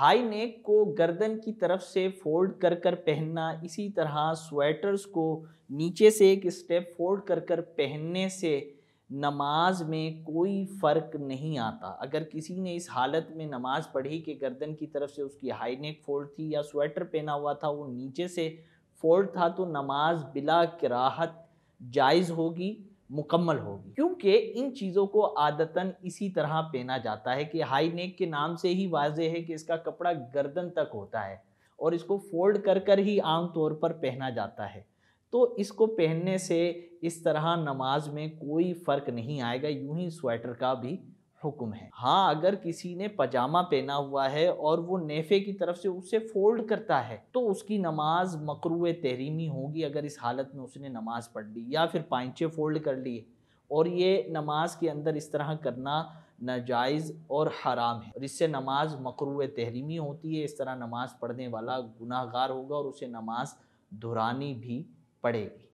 high neck को गर्दन की तरफ से फोल्ड कर कर पहनना इसी तरह स्वेटर्स को नीचे से एक स्टेप फोल्ड कर कर पहनने से नमाज में कोई फ़र्क नहीं आता अगर किसी ने इस हालत में नमाज पढ़ी कि गर्दन की तरफ से उसकी हाई नेक फोल्ड थी या स्वेटर पहना हुआ था वो नीचे से फोल्ड था तो नमाज बिला किराहत जायज़ होगी मुकम्मल होगी क्योंकि इन चीज़ों को आदतन इसी तरह पहना जाता है कि हाई नेक के नाम से ही वाज है कि इसका कपड़ा गर्दन तक होता है और इसको फोल्ड कर कर ही आम तौर पर पहना जाता है तो इसको पहनने से इस तरह नमाज में कोई फ़र्क नहीं आएगा यूं ही स्वेटर का भी हुक्म है हाँ अगर किसी ने पजामा पहना हुआ है और वो नेफे की तरफ से उसे फोल्ड करता है तो उसकी नमाज मकरू तहरीमी होगी अगर इस हालत में उसने नमाज पढ़ ली या फिर पाइचे फोल्ड कर लिए और ये नमाज के अंदर इस तरह करना नाजायज़ और हराम है और इससे नमाज मकर तहरीमी होती है इस तरह नमाज पढ़ने वाला गुनाहगार होगा और उसे नमाज दुरानी भी पड़ेगी